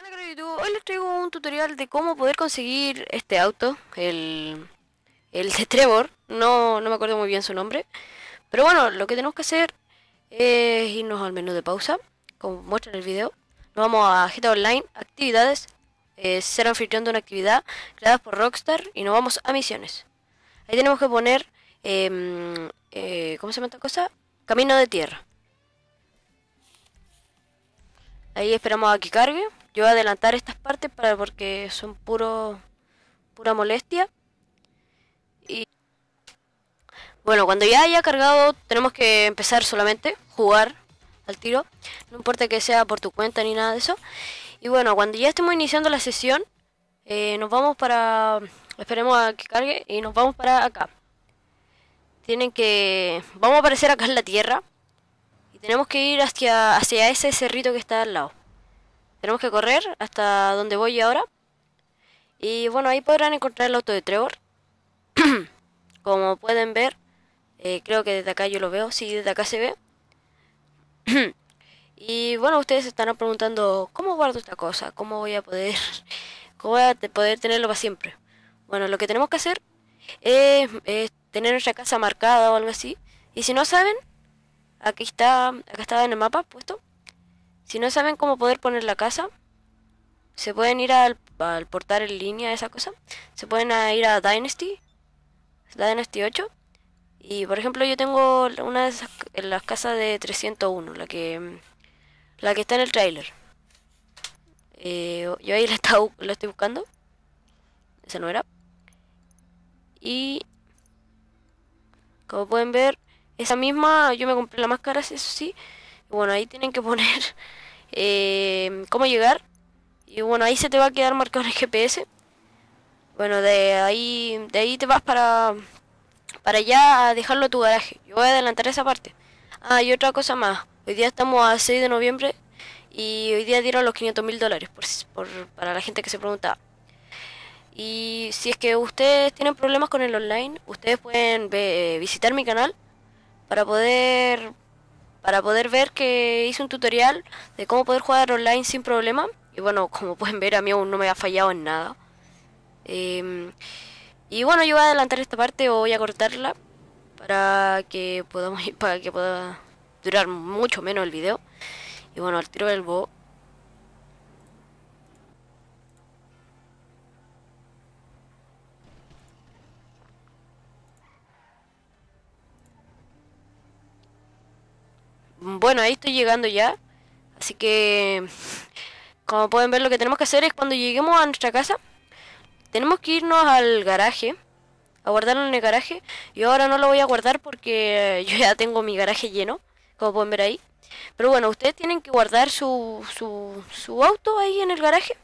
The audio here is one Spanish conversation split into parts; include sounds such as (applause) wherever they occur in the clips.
Hola YouTube, hoy les traigo un tutorial de cómo poder conseguir este auto, el, el de Trevor, no, no me acuerdo muy bien su nombre, pero bueno, lo que tenemos que hacer es irnos al menú de pausa, como muestra en el video, nos vamos a GTA Online, actividades, eh, ser anfitrión de una actividad creada por Rockstar y nos vamos a misiones. Ahí tenemos que poner, em, eh, ¿cómo se llama esta cosa? Camino de tierra. Ahí esperamos a que cargue yo voy a adelantar estas partes para porque son puro pura molestia. Y bueno, cuando ya haya cargado, tenemos que empezar solamente jugar al tiro, no importa que sea por tu cuenta ni nada de eso. Y bueno, cuando ya estemos iniciando la sesión, eh, nos vamos para esperemos a que cargue y nos vamos para acá. Tienen que vamos a aparecer acá en la tierra y tenemos que ir hacia hacia ese cerrito que está al lado. Tenemos que correr hasta donde voy ahora. Y bueno, ahí podrán encontrar el auto de Trevor. (clears throat) Como pueden ver, eh, creo que desde acá yo lo veo. Sí, desde acá se ve. (clears throat) y bueno, ustedes se estarán preguntando, ¿cómo guardo esta cosa? ¿Cómo voy a poder, (laughs) cómo voy a poder tenerlo para siempre? Bueno, lo que tenemos que hacer es tener nuestra casa marcada o algo así. Y si no saben, aquí está, acá estaba en el mapa puesto. Si no saben cómo poder poner la casa, se pueden ir al, al portal en línea, esa cosa. Se pueden ir a Dynasty, Dynasty 8. Y por ejemplo yo tengo una de esas, en las casas de 301, la que, la que está en el trailer. Eh, yo ahí la, la estoy buscando. Esa no era. Y como pueden ver, esa misma, yo me compré la máscara, eso sí, bueno, ahí tienen que poner (laughs) eh, cómo llegar. Y bueno, ahí se te va a quedar marcado en el GPS. Bueno, de ahí, de ahí te vas para, para allá a dejarlo a tu garaje. Yo voy a adelantar esa parte. Ah, y otra cosa más. Hoy día estamos a 6 de noviembre y hoy día dieron los 500 mil dólares para la gente que se pregunta Y si es que ustedes tienen problemas con el online, ustedes pueden eh, visitar mi canal para poder para poder ver que hice un tutorial de cómo poder jugar online sin problema. Y bueno, como pueden ver, a mí aún no me ha fallado en nada. Em, y bueno, yo voy a adelantar esta parte o voy a cortarla para que podamos (laughs) para que pueda durar mucho menos el video. Y bueno, al tiro del bot. bueno, ahí estoy llegando ya. Así que, como pueden ver, lo que tenemos que hacer es cuando lleguemos a nuestra casa, tenemos que irnos al garaje, a guardarlo en el garaje. Y ahora no lo voy a guardar porque (laughs) yo ya tengo mi garaje lleno, como pueden ver ahí. Pero bueno, ustedes tienen que guardar su, su, su auto ahí en el garaje.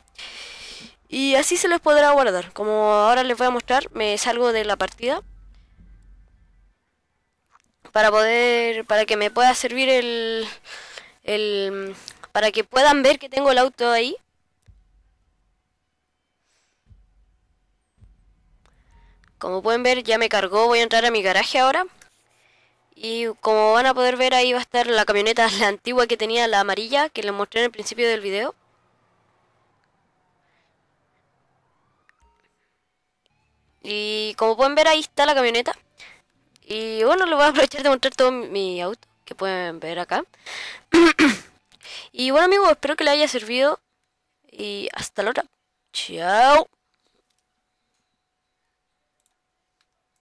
Y así se los podrá guardar. Como ahora les voy a mostrar, me salgo de la partida para poder, para que me pueda servir el, el, para que puedan ver que tengo el auto ahí. Como pueden ver ya me cargó, voy a entrar a mi garaje ahora. Y como van a poder ver ahí va a estar la camioneta, (laughs) la antigua que tenía, la amarilla, que les mostré en el principio del video. Y como pueden ver ahí está la camioneta. Y bueno, lo voy a aprovechar de mostrar todo mi auto que pueden ver acá. (clears throat) y bueno amigos, espero que les haya servido. Y hasta la hora. Chao.